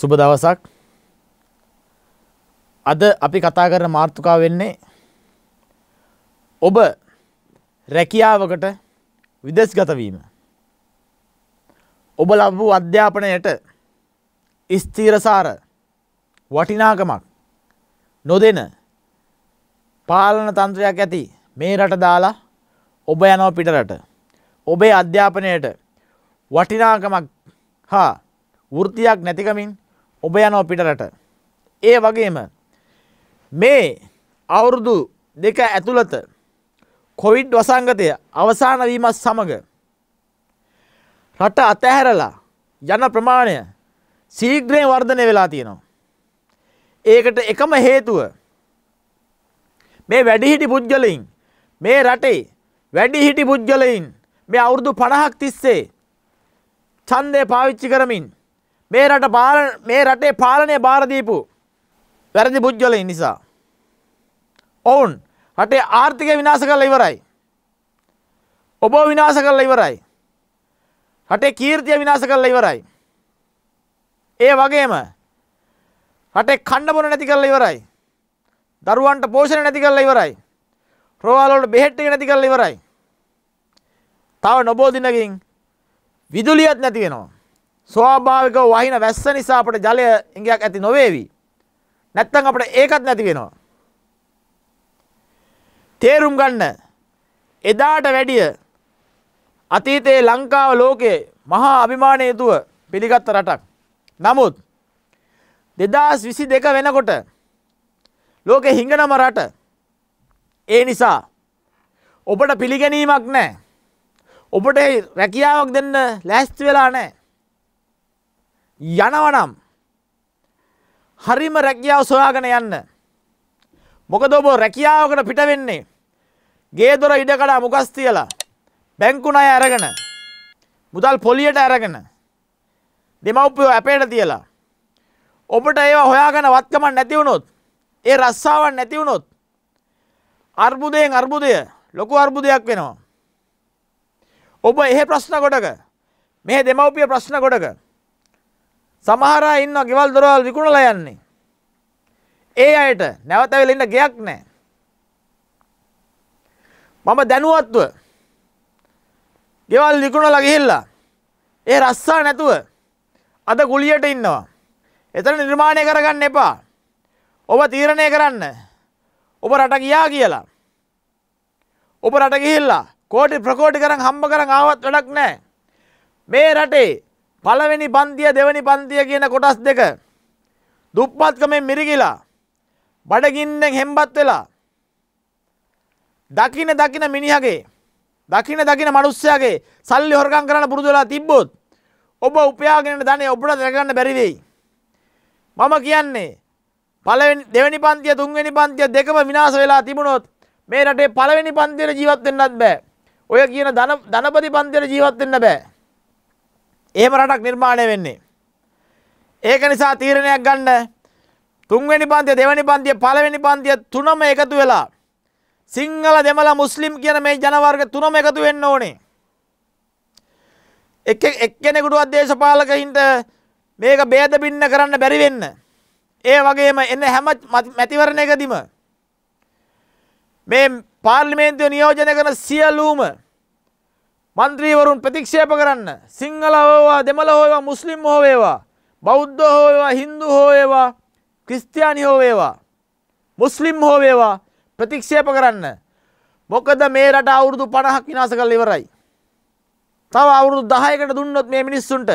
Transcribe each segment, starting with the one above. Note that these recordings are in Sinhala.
සුබ දවසක් අද අපි කතා කරන මාර්ථකා වෙන්නේ ඔබ රැකියාවකට විදෙස්ගත වීම ඔබ ලබපු අධ්‍යාපනයට ස්ථීරසාර වටිනාකමක් නොදෙන පාලන තන්ත්‍රයක් ඇති මේ රට දාලා ඔබ යනෝ පිටරට ඔබේ අධ්‍යාපනයට වටිනාකමක් හා වෘතියක් නැතිකමින් ඔබ යනෝ පිටරට. ඒ වගේම මේ අවුරුදු දෙක ඇතුළත කොවිඩ් වසංගතය අවසාන වීමත් සමඟ රට අතැහැරලා යන ප්‍රමාණය සීග්‍රයෙන් වර්ධනය වෙලා තියෙනවා. ඒකට එකම හේතුව මේ වැඩිහිටි පුද්ගලයින් මේ රටේ වැඩිහිටි පුද්ගලයින් මේ අවුරුදු පණහක් තිස්සේ ඡන්දය පාවිච්චි කරමින් මේ රට පාලන මේ රටේ පාලනය බාරදීපු වැරදි පුද්ගලයින් නිසා. ඔවුන් රටේ ආර්ථිකය විනාශ කරලා ඉවරයි. ඔබ විනාශ කරලා ඉවරයි. රටේ කීර්තිය විනාශ කරලා ඉවරයි. ඒ වගේම රටේ කණ්ඩ බොන නැති කරලා ඉවරයි. දරුවන්ට පෝෂණය නැති කරලා ඉවරයි. රෝහල් වල බෙහෙත් ටික නැති කරලා ඉවරයි. තව නොබෝ දිනකින් විදුලියත් නැති වෙනවා. ස්වාභාවිකව වහින වැස්ස නිසා අපට ජලය ඉඟයක් ඇති නොවේවි. නැත්තම් අපට ඒකත් නැති වෙනවා. තේරුම් ගන්න. එදාට වැඩිය අතීතයේ ලංකාව ලෝකයේ මහා අභිමානය යුතුව පිළිගත්ත රටක්. නමුත් දෙදස් විසි දෙක වෙනකොට ලෝකෙ හිංගනම රට ඒ නිසා ඔබට පිළිගැනීමක් නෑ. ඔබට රැකියාවක් දෙන්න ලෑස්ති වෙලා නෑ. යනවනම් හරිම රැකියාව සොයාගෙන යන්න. මොකද ඔබ රැකියාවකට පිට වෙන්නේ. ගේ දොර ඉඩකඩා මුගස් තියලා බැංකු ණය අරගෙන මුදල් පොලියට අරගෙන දෙමව්පියෝ අපේට තියලා ඔබට ඒවා හොයාගෙන වත්කමක් නැති වුණොත් ඒ රස්සාවක් නැති වුණොත් අර්බුදයෙන් අර්බුදය ලොකු අර්බුදයක් වෙනවා. ඔබ එහෙ ප්‍රශ්න ගොඩක මේ දෙමව්පිය ප්‍රශ්න ගොඩක සමහරා ඉන්න ගෙවල් දොරවල් විකුණලා යන්නේ. ඒ අයට නැවත ඇවිල්ලා ඉන්න ගයක් නැහැ. මම දැනුවත්ව ගෙවල් විකුණලා ගිහිල්ලා ඒ රස්සා නැතුව අද ගුලියට ඉන්නවා. එතන නිර්මාණය කරගන්න එපා. ඔබ තීරණය කරන්න. ඔබ රට ගියා කියලා. ඔබ රට ගිහිල්ලා කෝටි ප්‍රකෝටි කරන් හම්බ කරන් ආවත් වැඩක් නැහැ. මේ රටේ පළවෙනි පන්තිය දෙවැනි පන්තිය කියන කොටස් දෙක දුප්පත්කමෙන් මිරිගිලා බඩගින්නෙන් හෙම්බත් වෙලා දකින දකින මිනිහගේ දකින දකින මනුස්සයාගේ සල්ලි හොරකම් කරන්න පුරුදු වෙලා තිබ්බොත් ඔබ උපයාගෙන ධනෙ ඔබට දැකගන්න බැරි වෙයි. මම කියන්නේ පළවෙනි දෙවෙනි පන්තිය තුන්වෙනි පන්තිය දෙකම විනාශ වෙලා තිබුණොත් මේ රටේ පළවෙනි පන්තියේ ජීවත් වෙන්නත් බෑ. ඔය කියන ධන ධනපති පන්තියේ ජීවත් වෙන්න බෑ. එහෙම රටක් නිර්මාණය වෙන්නේ. ඒක නිසා තීරණයක් ගන්න තුන්වෙනි පන්තිය දෙවැනි පන්තිය පළවෙනි පන්තිය තුනම එකතු වෙලා සිංහල දෙමළ මුස්ලිම් කියන මේ ජනවර්ග තුනම එකතු වෙන්න ඕනේ. එක් එක්කෙනෙකුටවත් දේශපාලකින්ට මේක ભેද බින්න කරන්න බැරි වෙන්න. ඒ වගේම එන හැම මැතිවරණයකදීම මේ පාර්ලිමේන්තුව නියෝජනය කරන සියලුම මන්ත්‍රීවරුන් ප්‍රතික්ෂේප කරන්න සිංහල හෝවා දෙමළ හෝවා මුස්ලිම් හෝවේවා බෞද්ධ හෝවා හින්දු හෝවේවා ක්‍රිස්තියානි හෝවේවා මුස්ලිම් හෝවේවා ප්‍රතික්ෂේප කරන්න මොකද මේ රට අවුරුදු පණහක් විනාස කල් ඉවරයි තව අවුරුදු දහයකට දුන්නොත් මේ මිනිස්සුන්ට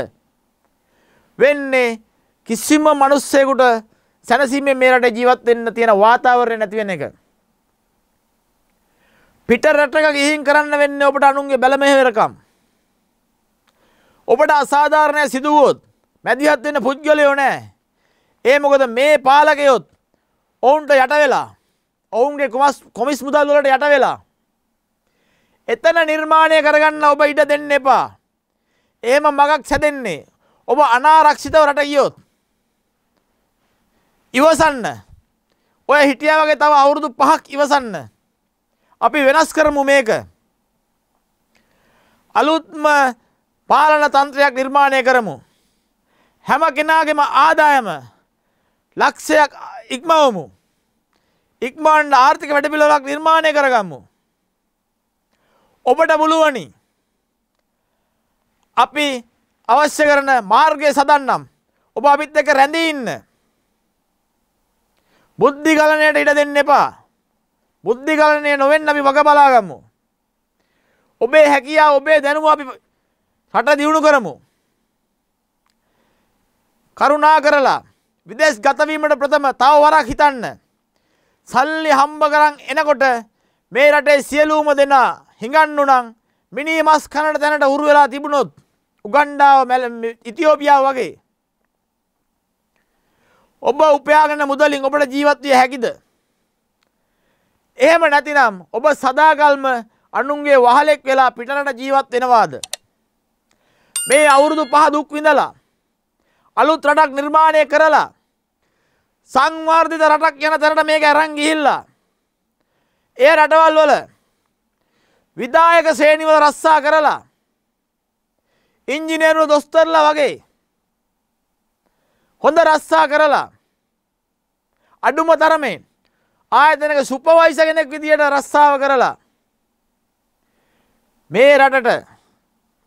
වෙන්නේ කිසිම මනුස්සයකුට සැනසීමේ මේ රට ජීවත් වෙන්න තියෙන වාතාවරණය නැති වෙන එක පිට රටක ගිහින් කරන්න වෙන්නේ ඔබට අනුන්ගේ බැල මෙහෙවරකම්. ඔබට අසාධාරණයක් සිදු වුවොත් මැදිහත් වෙන්න පුද්ගලයෝ නැහැ. ඒ මොකද මේ පාලකයොත් ඔවුන්ට යට වෙලා ඔවුන්ගේ කොමස් කොමිස් මුදල් වලට යට වෙලා එතන නිර්මාණය කරගන්න ඔබ ඉඩ දෙන්න එපා. එහෙම මගක් සැදෙන්නේ. ඔබ අනාරක්ෂිතව රට ගියොත් ඉවසන්න. ඔය හිටියා වගේ තව අවුරුදු 5ක් ඉවසන්න. අපි වෙනස් කරමු මේක. අලුත්ම පාලන තන්ත්‍රයක් නිර්මාණය කරමු. හැම කෙනාගෙම ආදායම ලක්ෂයක් ඉක්මවමු. ඉක්මන්ඩ ආර්ථික වැඩපිළලක් නිර්මාණය කරගම්මු. ඔබට පුළුවනි අපි අවශ්‍ය කරන මාර්ගය සදන්නම් ඔබ අපිත් දෙක රැඳී ඉන්න. බුද්ධි ගලනයට ඉඩ දෙන්න එපා. බුද්ධිකලනය නොවෙන් අපි වග බලාගම්මු. ඔබේ හැකියා ඔබේ දැනුම අපි රට දියුණු කරමු. කරුණා කරලා විදෙස් ගතවීමට ප්‍රථම තව වරක් හිතන්න. සල්ලි හම්බ කරන් එනකොට මේ රටේ සියලූම දෙනා හිඟන්නු නම් මිනී මස් කණට තැනට උරු වෙලා තිබුණොත් උගණ්ඩාව ඉතිෝපියාව වගේ. ඔබ උපයාගෙන මුදලින් ඔබට ජීවත්වය හැකිද එහෙම නැතිනම් ඔබ සදාකල්ම අනුන්ගේ වහලෙක් වෙලා පිටරට ජීවත් වෙනවාද. මේ අවුරුදු පහ දුක් විඳලා. අලුත් රටක් නිර්මාණය කරලා. සංවර්ධිත රටක් යන තැනට මේක ඇරන් ගිහිල්ලා. ඒ රටවල් වල විදායක සේනිවල රස්සා කරලා. ඉංජිනේරුව දොස්තරලා වගේ. හොඳ රස්සා කරලා. අඩුම තරමෙන් ආයතනක සුපවයිස කෙනෙක් විදිහට රස්සාව කරලා මේ රටට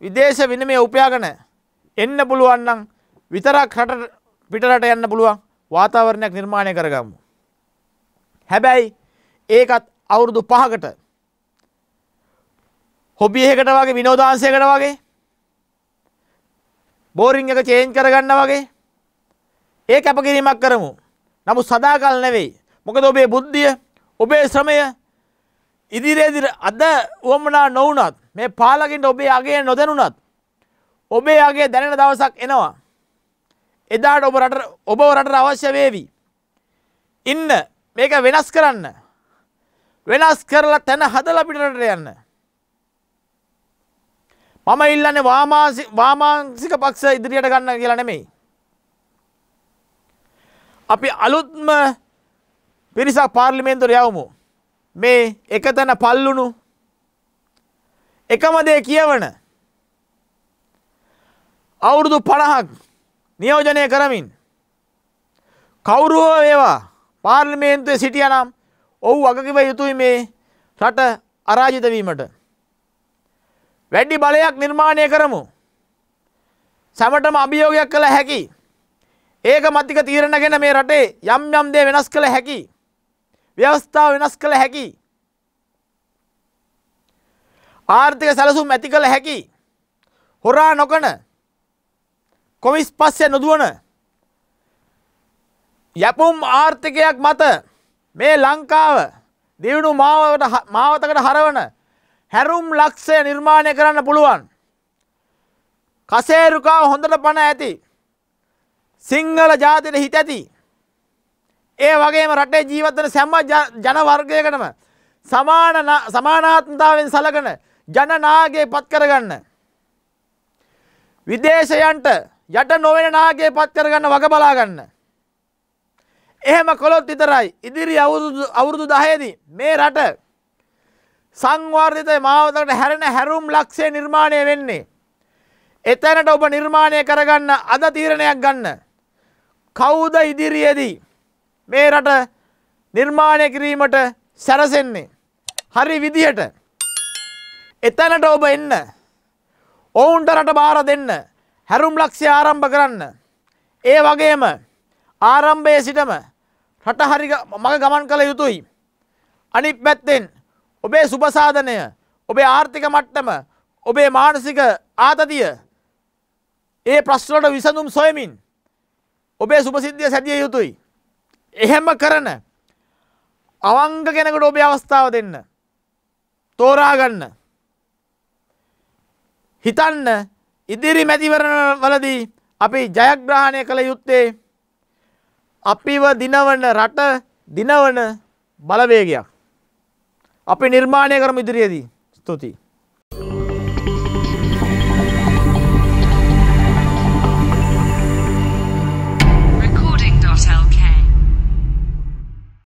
විදේශ විනිමය උපයාගෙන එන්න පුළුවන් නම් විතරක් රට පිටරට යන්න පුළුවන් වාතාවරණයක් නිර්මාණය කරගමු. හැබැයි ඒකත් අවුරුදු පහකට හොබි එකකට වගේ විනෝදාංශයකට වගේ බෝරිං එක චේන්ජ් කරගන්න වගේ ඒ කැපකිරීමක් කරමු. නමුත් සදාකල් නෙවෙයි මොකද ඔබේ බුද්ධිය ඔබේ ශ්‍රමය ඉදිරේදි අද වුවමනා නොවනත් මේ පාලකින්ට ඔබේ අගේ නොදැනුනත් ඔබේ අගේ දැනෙන දවසක් එනවා. එදාට ඔබ රට ඔබ රට අවශ්‍ය වේවි. ඉන්න මේක වෙනස් කරන්න. වෙනස් කරලා තැන හදලා පිටරට යන්න. මම ඉල්ලන්නේ වාමාංශික පක්ෂ ඉදිරියට ගන්න කියලා නෙමෙයි. අපි අලුත්ම පිරිසක් පාර්ලිමේන්තුර යවමු. මේ එකතැන පල්ලුණු එකම දේ කියවන අවුරුදු පණහක් නියෝජනය කරමින් කවුරුහෝ ඒවා පාර්ලිමේන්තුවේ සිටියනම් ඔහු වගකිව යුතුයි මේ රට අරාජිතවීමට. වැඩි බලයක් නිර්මාණය කරමු. සැමටම අභියෝගයක් කළ හැකි. ඒක මතික තීරණගෙන මේ රටේ යම් යම් දේ වෙනස් කළ හැකි. ව්‍යවස්ථාව වෙනස් කළ හැකි. ආර්ථික සැලසුම් ඇති කළ හැකි. හොරා නොකන කොමිස් පස්සය නොදුවන යැපුම් ආර්ථිකයක් මත මේ ලංකාව දියුණු මාවට මාවතකට හරවන හැරුම් ලක්ෂය නිර්මාණය කරන්න පුළුවන්. කසේරුකා හොඳට පණ ඇති. සිංහල ජාතියට හිත ඇති. ඒ වගේම රටේ ජීවත්වන සැම ජනවර්ගයකටම සමාන සමානාත්මතාවෙන් සලකන ජනනාගේ පත් කරගන්න. විදේශයන්ට යට නොවෙන නාගේ පත් කරගන්න වග බලාගන්න. එහෙම කොළොත් විතරයි ඉදිරි අවුරුදු දහයේදී මේ රට සංවර්ධිත මාවතකට හැරෙන හැරුම් ලක්ෂය නිර්මාණය වෙන්නේ. එතැනට ඔබ නිර්මාණය කරගන්න අද තීරණයක් ගන්න. කවුද ඉදිරියේදී මේ රට නිර්මාණය කිරීමට සැරසෙන්නේ. හරි විදිහට එතැනට ඔබ එන්න ඔවුන්ට රට බාර දෙන්න හැරුම් ලක්ෂය ආරම්භ කරන්න. ඒ වගේම ආරම්භයේ සිටම රට හරි මඟ ගමන් කළ යුතුයි. අනිත් පැත්තෙන් ඔබේ සුපසාධනය ඔබේ ආර්ථික මට්ටම ඔබේ මානසික ආතතිය ඒ ප්‍රශ්නලට විසඳුම් සොයමින් ඔබේ සුපසිද්ධිය සැදිය යුතුයි. එහෙම කරන අවංග කෙනකට ඔබේ අවස්ථාව දෙන්න තෝරාගන්න හිතන්න ඉදිරි මැතිවරණ වලදී අපි ජයග්‍රහණය කළ යුත්තේ අපිව දිනවන රට දිනවන බලවේගයක් අපි නිර්මාණය කරම ඉදිරියේදී ස්තුතියි